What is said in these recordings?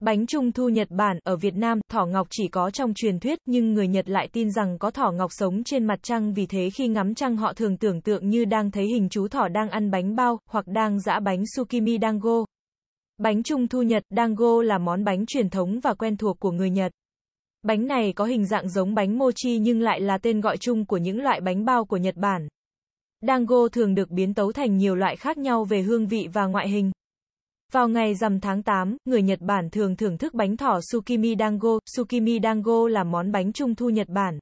Bánh trung thu Nhật Bản ở Việt Nam, thỏ ngọc chỉ có trong truyền thuyết, nhưng người Nhật lại tin rằng có thỏ ngọc sống trên mặt trăng vì thế khi ngắm trăng họ thường tưởng tượng như đang thấy hình chú thỏ đang ăn bánh bao, hoặc đang giã bánh sukimi dango. Bánh trung thu Nhật dango là món bánh truyền thống và quen thuộc của người Nhật. Bánh này có hình dạng giống bánh mochi nhưng lại là tên gọi chung của những loại bánh bao của Nhật Bản. Dango thường được biến tấu thành nhiều loại khác nhau về hương vị và ngoại hình. Vào ngày rằm tháng 8, người Nhật Bản thường thưởng thức bánh thỏ Tsukimi Dango. Tsukimi Dango là món bánh trung thu Nhật Bản.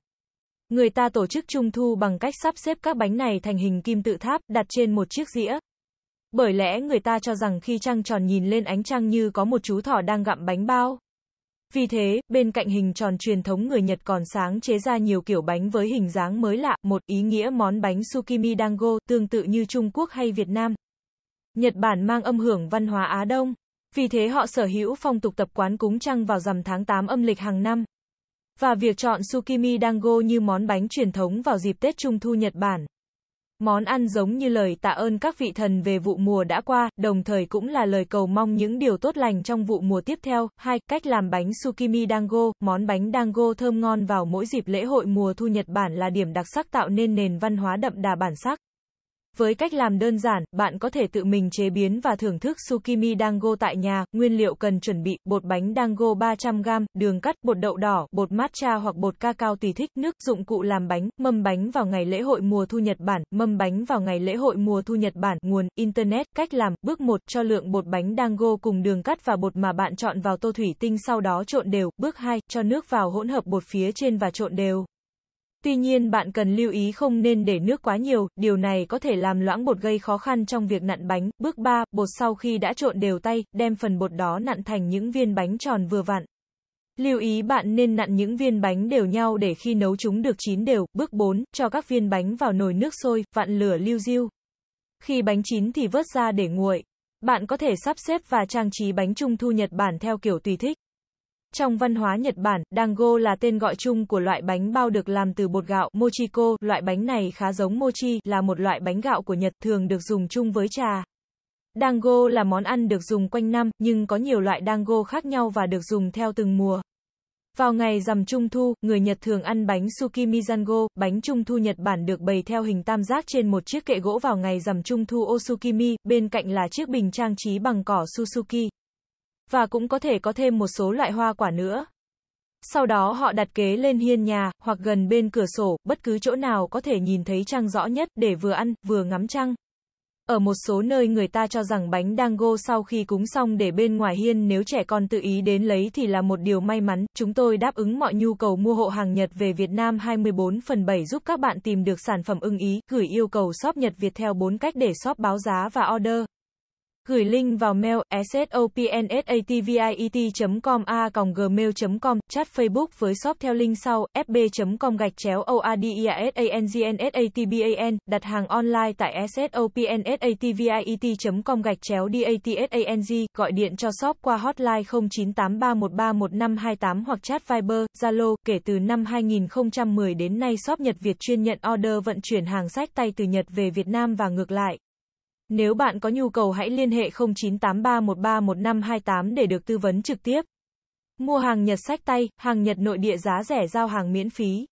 Người ta tổ chức trung thu bằng cách sắp xếp các bánh này thành hình kim tự tháp, đặt trên một chiếc dĩa. Bởi lẽ người ta cho rằng khi trăng tròn nhìn lên ánh trăng như có một chú thỏ đang gặm bánh bao. Vì thế, bên cạnh hình tròn truyền thống người Nhật còn sáng chế ra nhiều kiểu bánh với hình dáng mới lạ, một ý nghĩa món bánh Tsukimi Dango, tương tự như Trung Quốc hay Việt Nam. Nhật Bản mang âm hưởng văn hóa Á Đông, vì thế họ sở hữu phong tục tập quán cúng trăng vào rằm tháng 8 âm lịch hàng năm. Và việc chọn sukimi dango như món bánh truyền thống vào dịp Tết Trung thu Nhật Bản. Món ăn giống như lời tạ ơn các vị thần về vụ mùa đã qua, đồng thời cũng là lời cầu mong những điều tốt lành trong vụ mùa tiếp theo. Hai, cách làm bánh sukimi dango, món bánh dango thơm ngon vào mỗi dịp lễ hội mùa thu Nhật Bản là điểm đặc sắc tạo nên nền văn hóa đậm đà bản sắc. Với cách làm đơn giản, bạn có thể tự mình chế biến và thưởng thức tsukimi dango tại nhà. Nguyên liệu cần chuẩn bị: bột bánh dango 300g, đường cắt, bột đậu đỏ, bột matcha hoặc bột cacao tùy thích, nước, dụng cụ làm bánh, mâm bánh vào ngày lễ hội mùa thu Nhật Bản, mâm bánh vào ngày lễ hội mùa thu Nhật Bản, nguồn internet, cách làm. Bước 1: cho lượng bột bánh dango cùng đường cắt và bột mà bạn chọn vào tô thủy tinh sau đó trộn đều. Bước 2: cho nước vào hỗn hợp bột phía trên và trộn đều. Tuy nhiên bạn cần lưu ý không nên để nước quá nhiều, điều này có thể làm loãng bột gây khó khăn trong việc nặn bánh. Bước 3, bột sau khi đã trộn đều tay, đem phần bột đó nặn thành những viên bánh tròn vừa vặn. Lưu ý bạn nên nặn những viên bánh đều nhau để khi nấu chúng được chín đều. Bước 4, cho các viên bánh vào nồi nước sôi, vặn lửa liu riu. Khi bánh chín thì vớt ra để nguội. Bạn có thể sắp xếp và trang trí bánh trung thu Nhật Bản theo kiểu tùy thích. Trong văn hóa Nhật Bản, dango là tên gọi chung của loại bánh bao được làm từ bột gạo mochiko, loại bánh này khá giống mochi, là một loại bánh gạo của Nhật thường được dùng chung với trà. Dango là món ăn được dùng quanh năm, nhưng có nhiều loại dango khác nhau và được dùng theo từng mùa. Vào ngày rằm Trung Thu, người Nhật thường ăn bánh Tsukimizango, bánh Trung Thu Nhật Bản được bày theo hình tam giác trên một chiếc kệ gỗ vào ngày rằm Trung Thu Osukimi, bên cạnh là chiếc bình trang trí bằng cỏ Suzuki và cũng có thể có thêm một số loại hoa quả nữa. Sau đó họ đặt kế lên hiên nhà, hoặc gần bên cửa sổ, bất cứ chỗ nào có thể nhìn thấy trăng rõ nhất, để vừa ăn, vừa ngắm trăng. Ở một số nơi người ta cho rằng bánh dango sau khi cúng xong để bên ngoài hiên nếu trẻ con tự ý đến lấy thì là một điều may mắn. Chúng tôi đáp ứng mọi nhu cầu mua hộ hàng Nhật về Việt Nam 24 phần 7 giúp các bạn tìm được sản phẩm ưng ý, gửi yêu cầu shop Nhật Việt theo 4 cách để shop báo giá và order gửi link vào mail sopnsatviet.com a gmail.com, chat Facebook với shop theo link sau, fb.com gạch chéo oadiasangnsatban, đặt hàng online tại sopnsatviet.com gạch chéo datang, gọi điện cho shop qua hotline 0983131528 hoặc chat Viber, Zalo, kể từ năm 2010 đến nay shop Nhật Việt chuyên nhận order vận chuyển hàng sách tay từ Nhật về Việt Nam và ngược lại. Nếu bạn có nhu cầu hãy liên hệ 0983131528 để được tư vấn trực tiếp. Mua hàng Nhật sách tay, hàng Nhật nội địa giá rẻ giao hàng miễn phí.